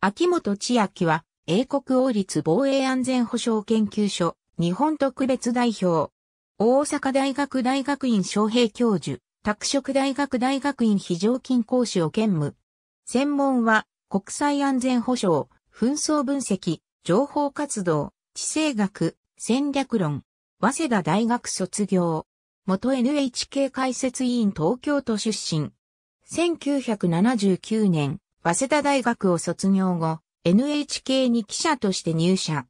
秋元千秋は、英国王立防衛安全保障研究所、日本特別代表、大阪大学大学院昌平教授、拓殖大学大学院非常勤講師を兼務。専門は、国際安全保障、紛争分析、情報活動、地政学、戦略論、早稲田大学卒業。元 NHK 解説委員東京都出身。1979年、早稲田大学を卒業後、NHK に記者として入社。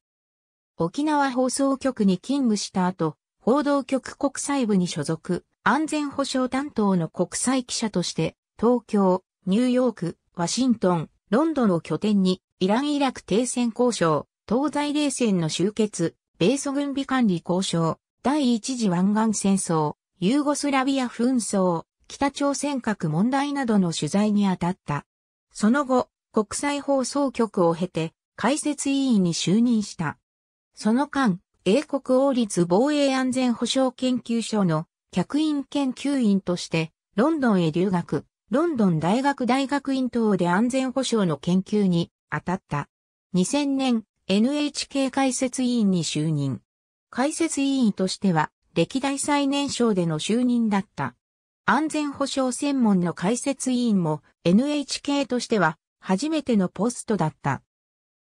沖縄放送局に勤務した後、報道局国際部に所属、安全保障担当の国際記者として、東京、ニューヨーク、ワシントン、ロンドンを拠点に、イラン・イラク停戦交渉、東西冷戦の終結、米ソ軍備管理交渉、第一次湾岸戦争、ユーゴスラビア紛争、北朝鮮核問題などの取材に当たった。その後、国際放送局を経て、解説委員に就任した。その間、英国王立防衛安全保障研究所の客員研究員として、ロンドンへ留学、ロンドン大学大学院等で安全保障の研究に当たった。2000年、NHK 解説委員に就任。解説委員としては、歴代最年少での就任だった。安全保障専門の解説委員も NHK としては初めてのポストだった。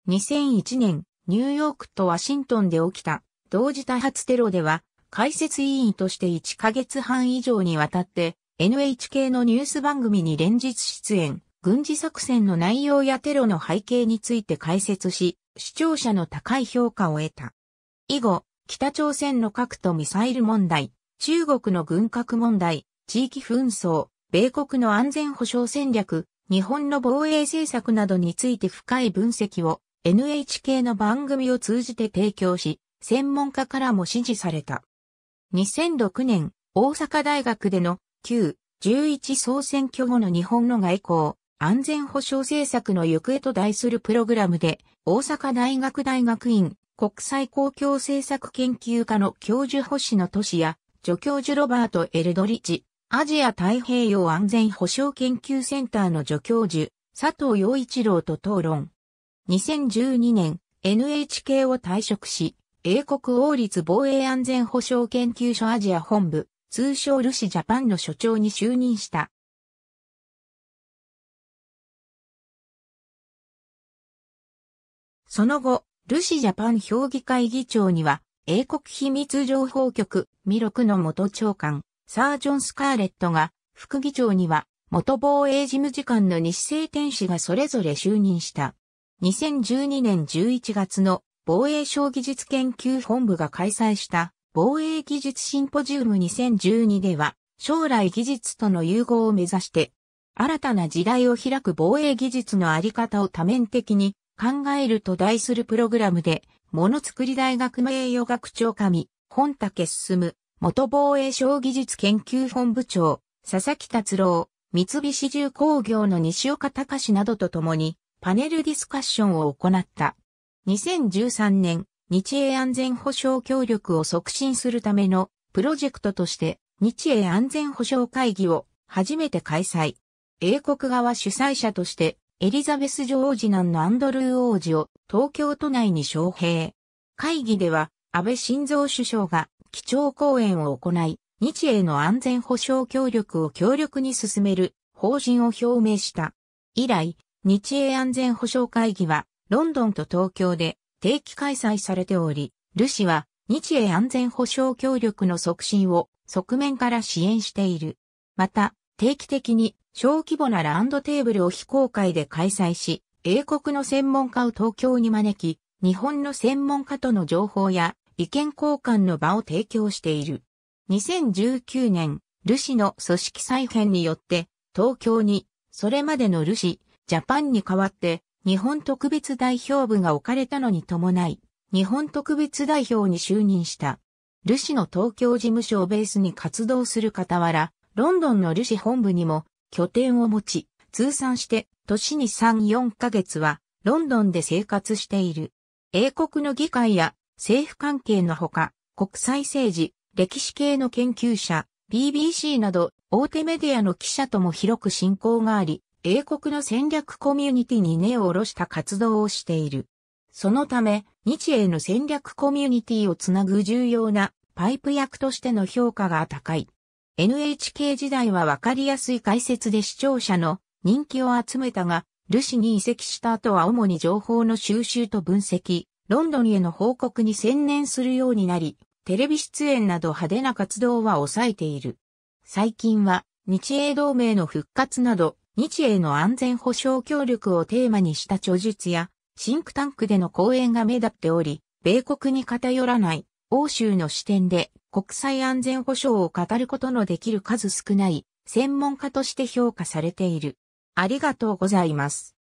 2001年、ニューヨークとワシントンで起きた同時多発テロでは解説委員として1ヶ月半以上にわたって NHK のニュース番組に連日出演、軍事作戦の内容やテロの背景について解説し、視聴者の高い評価を得た。以後、北朝鮮の核とミサイル問題、中国の軍拡問題、地域紛争、米国の安全保障戦略、日本の防衛政策などについて深い分析を NHK の番組を通じて提供し、専門家からも支持された。2006年、大阪大学での旧11総選挙後の日本の外交、安全保障政策の行方と題するプログラムで、大阪大学大学院国際公共政策研究科の教授星野市や、助教授ロバート・エルドリッジ、アジア太平洋安全保障研究センターの助教授、佐藤洋一郎と討論。2012年、NHK を退職し、英国王立防衛安全保障研究所アジア本部、通称ルシジャパンの所長に就任した。その後、ルシジャパン評議会議長には、英国秘密情報局、ミロクの元長官、サージョン・スカーレットが、副議長には、元防衛事務次官の西政天使がそれぞれ就任した。2012年11月の防衛省技術研究本部が開催した防衛技術シンポジウム2012では将来技術との融合を目指して新たな時代を開く防衛技術のあり方を多面的に考えると題するプログラムでものづくり大学名誉学長上本竹進元防衛省技術研究本部長、佐々木達郎、三菱重工業の西岡隆などと共に、パネルディスカッションを行った。2013年、日英安全保障協力を促進するためのプロジェクトとして日英安全保障会議を初めて開催。英国側主催者としてエリザベス女王次男のアンドルー王子を東京都内に招聘。会議では安倍晋三首相が基調講演を行い、日英の安全保障協力を強力に進める方針を表明した。以来、日英安全保障会議は、ロンドンと東京で定期開催されており、ル氏は日英安全保障協力の促進を側面から支援している。また、定期的に小規模なランドテーブルを非公開で開催し、英国の専門家を東京に招き、日本の専門家との情報や意見交換の場を提供している。2019年、ルシの組織再編によって、東京に、それまでのルシ、ジャパンに代わって、日本特別代表部が置かれたのに伴い、日本特別代表に就任した。ルシの東京事務所をベースに活動する傍ら、ロンドンのルシ本部にも拠点を持ち、通算して年に3、4ヶ月はロンドンで生活している。英国の議会や政府関係のほか、国際政治、歴史系の研究者、BBC など大手メディアの記者とも広く親交があり、英国の戦略コミュニティに根を下ろした活動をしている。そのため、日英の戦略コミュニティをつなぐ重要なパイプ役としての評価が高い。NHK 時代はわかりやすい解説で視聴者の人気を集めたが、ルシに移籍した後は主に情報の収集と分析、ロンドンへの報告に専念するようになり、テレビ出演など派手な活動は抑えている。最近は、日英同盟の復活など、日英の安全保障協力をテーマにした著述や、シンクタンクでの講演が目立っており、米国に偏らない、欧州の視点で国際安全保障を語ることのできる数少ない、専門家として評価されている。ありがとうございます。